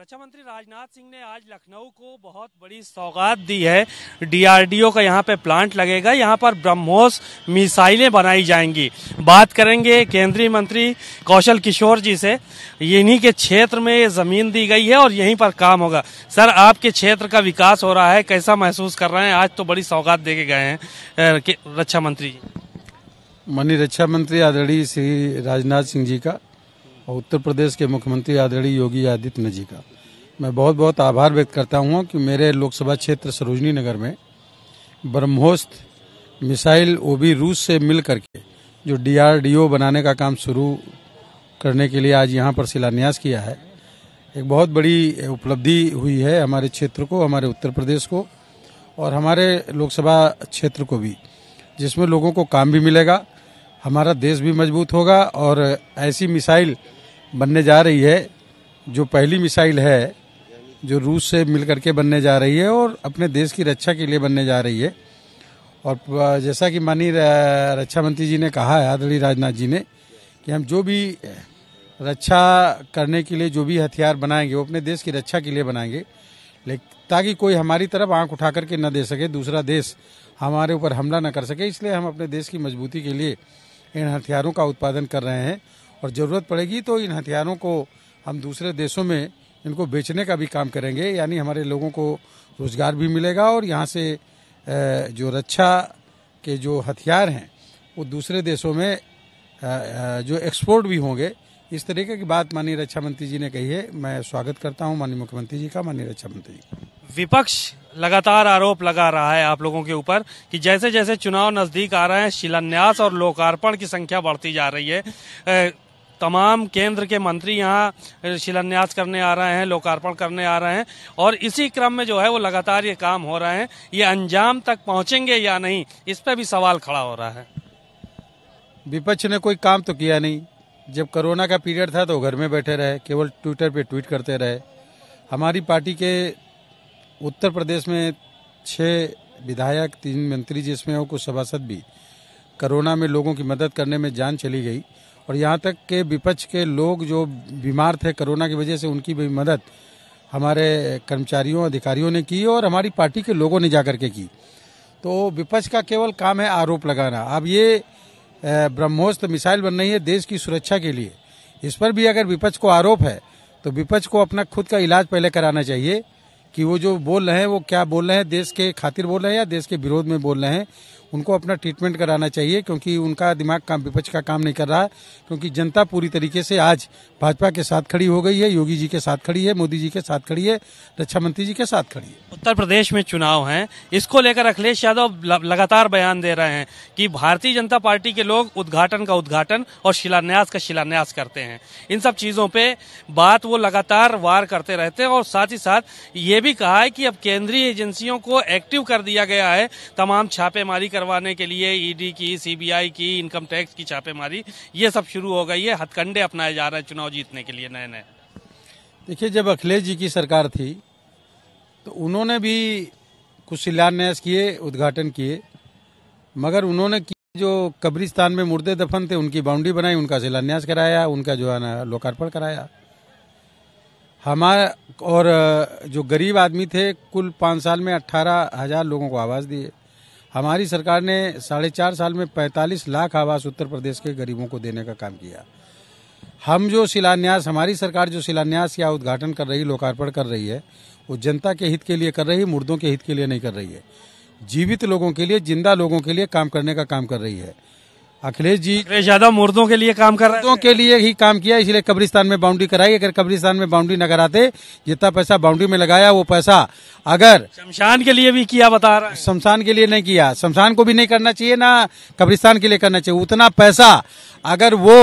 रक्षा मंत्री राजनाथ सिंह ने आज लखनऊ को बहुत बड़ी सौगात दी है डीआरडीओ का यहाँ पे प्लांट लगेगा यहाँ पर ब्रह्मोस मिसाइलें बनाई जाएंगी बात करेंगे केंद्रीय मंत्री कौशल किशोर जी से इन्हीं के क्षेत्र में ये जमीन दी गई है और यहीं पर काम होगा सर आपके क्षेत्र का विकास हो रहा है कैसा महसूस कर रहे हैं आज तो बड़ी सौगात दे गए हैं रक्षा मंत्री जी मनी रक्षा मंत्री आदरणीय श्री राजनाथ सिंह जी का और उत्तर प्रदेश के मुख्यमंत्री आदरणीय योगी आदित्यनाथ जी का मैं बहुत बहुत आभार व्यक्त करता हूँ कि मेरे लोकसभा क्षेत्र सरोजनी नगर में ब्रह्मोस्त मिसाइल भी रूस से मिल करके जो डीआरडीओ बनाने का काम शुरू करने के लिए आज यहाँ पर शिलान्यास किया है एक बहुत बड़ी उपलब्धि हुई है हमारे क्षेत्र को हमारे उत्तर प्रदेश को और हमारे लोकसभा क्षेत्र को भी जिसमें लोगों को काम भी मिलेगा हमारा देश भी मजबूत होगा और ऐसी मिसाइल बनने जा रही है जो पहली मिसाइल है जो रूस से मिलकर के बनने जा रही है और अपने देश की रक्षा के लिए बनने जा रही है और जैसा कि माननीय रक्षा मंत्री जी ने कहा है आदरणीय राजनाथ जी ने कि हम जो भी रक्षा करने के लिए जो भी हथियार बनाएंगे वो अपने देश की रक्षा के लिए बनाएंगे लेकिन ताकि कोई हमारी तरफ आंख उठा करके न दे सके दूसरा देश हमारे ऊपर हमला न कर सके इसलिए हम अपने देश की मजबूती के लिए इन हथियारों का उत्पादन कर रहे हैं और ज़रूरत पड़ेगी तो इन हथियारों को हम दूसरे देशों में इनको बेचने का भी काम करेंगे यानी हमारे लोगों को रोजगार भी मिलेगा और यहाँ से जो रक्षा के जो हथियार हैं वो दूसरे देशों में जो एक्सपोर्ट भी होंगे इस तरीके की बात माननीय रक्षा मंत्री जी ने कही है मैं स्वागत करता हूँ माननीय मुख्यमंत्री जी का माननीय रक्षा मंत्री जी विपक्ष लगातार आरोप लगा रहा है आप लोगों के ऊपर कि जैसे जैसे चुनाव नजदीक आ रहे हैं शिलान्यास और लोकार्पण की संख्या बढ़ती जा रही है तमाम केंद्र के मंत्री यहाँ शिलान्यास करने आ रहे हैं लोकार्पण करने आ रहे हैं और इसी क्रम में जो है वो लगातार ये काम हो रहे हैं ये अंजाम तक पहुँचेंगे या नहीं इस पर भी सवाल खड़ा हो रहा है विपक्ष ने कोई काम तो किया नहीं जब कोरोना का पीरियड था तो घर में बैठे रहे केवल ट्विटर पे ट्वीट करते रहे हमारी पार्टी के उत्तर प्रदेश में छः विधायक तीन मंत्री जिसमें हो कुछ सभासद भी कोरोना में लोगों की मदद करने में जान चली गई और यहाँ तक के विपक्ष के लोग जो बीमार थे कोरोना की वजह से उनकी भी मदद हमारे कर्मचारियों अधिकारियों ने की और हमारी पार्टी के लोगों ने जाकर के की तो विपक्ष का केवल काम है आरोप लगाना अब ये ब्रह्मोस्त तो मिसाइल बन रही है देश की सुरक्षा के लिए इस पर भी अगर विपक्ष को आरोप है तो विपक्ष को अपना खुद का इलाज पहले कराना चाहिए कि वो जो बोल रहे हैं वो क्या बोल रहे हैं देश के खातिर बोल रहे हैं या देश के विरोध में बोल रहे हैं उनको अपना ट्रीटमेंट कराना चाहिए क्योंकि उनका दिमाग का विपक्ष का काम नहीं कर रहा है क्योंकि जनता पूरी तरीके से आज भाजपा के साथ खड़ी हो गई है योगी जी के साथ खड़ी है मोदी जी के साथ खड़ी है रक्षा मंत्री जी के साथ खड़ी है उत्तर प्रदेश में चुनाव है इसको लेकर अखिलेश यादव लगातार बयान दे रहे हैं कि भारतीय जनता पार्टी के लोग उद्घाटन का उद्घाटन और शिलान्यास का शिलान्यास करते हैं इन सब चीजों पर बात वो लगातार वार करते रहते हैं और साथ ही साथ ये भी कहा है कि अब केंद्रीय एजेंसियों को एक्टिव कर दिया गया है तमाम छापेमारी कर करवाने के लिए ईडी e की सीबीआई की इनकम टैक्स की छापेमारी ये सब शुरू हो गई है हथकंडे अपनाए जा रहे हैं चुनाव जीतने के लिए नए नए देखिए जब अखिलेश जी की सरकार थी तो उन्होंने भी कुछ शिलान्यास किए उद्घाटन किए मगर उन्होंने जो कब्रिस्तान में मुर्दे दफन थे उनकी बाउंड्री बनाई उनका शिलान्यास कराया उनका जो है ना लोकार्पण कराया हमारा और जो गरीब आदमी थे कुल पाँच साल में अट्ठारह हजार लोगों को आवाज़ दिए हमारी सरकार ने साढ़े चार साल में 45 लाख आवास उत्तर प्रदेश के गरीबों को देने का काम किया हम जो शिलान्यास हमारी सरकार जो शिलान्यास या उद्घाटन कर रही लोकार्पण कर रही है वो जनता के हित के लिए कर रही है मुर्दों के हित के लिए नहीं कर रही है जीवित लोगों के लिए जिंदा लोगों के लिए काम करने का काम कर रही है अखिलेश जी अखिलेश यादव मुर्दों के लिए काम कर मुर्दों के लिए ही काम किया इसलिए कब्रिस्तान में बाउंड्री कराई अगर कब्रिस्तान में बाउंड्री न कराते जितना पैसा बाउंड्री में लगाया वो पैसा अगर शमशान के लिए भी किया बता रहा शमशान के लिए नहीं किया शमशान को भी नहीं करना चाहिए ना कब्रिस्तान के लिए करना चाहिए उतना पैसा अगर वो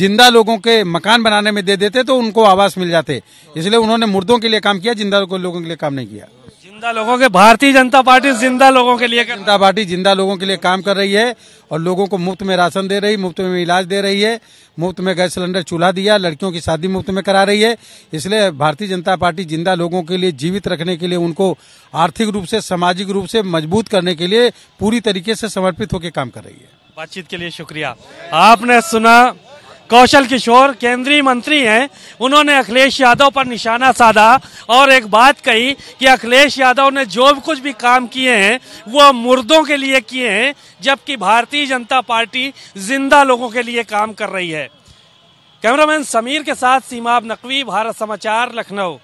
जिंदा लोगों के मकान बनाने में दे देते तो उनको आवास मिल जाते इसलिए उन्होंने मुर्दों के लिए काम किया जिंदा लोगों के लिए काम नहीं किया जिंदा लोगों के भारतीय जनता पार्टी जिंदा लोगों के लिए जनता पार्टी जिंदा लोगों के लिए काम कर रही है और लोगों को मुफ्त में राशन दे रही मुफ्त में इलाज दे रही है मुफ्त में गैस सिलेंडर चूल्हा दिया लड़कियों की शादी मुफ्त में करा रही है इसलिए भारतीय जनता पार्टी जिंदा लोगों के लिए जीवित रखने के लिए उनको आर्थिक रूप से सामाजिक रूप से मजबूत करने के लिए पूरी तरीके से समर्पित होकर काम कर रही है बातचीत के लिए शुक्रिया आपने सुना कौशल किशोर केंद्रीय मंत्री हैं उन्होंने अखिलेश यादव पर निशाना साधा और एक बात कही कि अखिलेश यादव ने जो कुछ भी काम किए हैं वो मुर्दों के लिए किए हैं जबकि भारतीय जनता पार्टी जिंदा लोगों के लिए काम कर रही है कैमरामैन समीर के साथ सीमाब नकवी भारत समाचार लखनऊ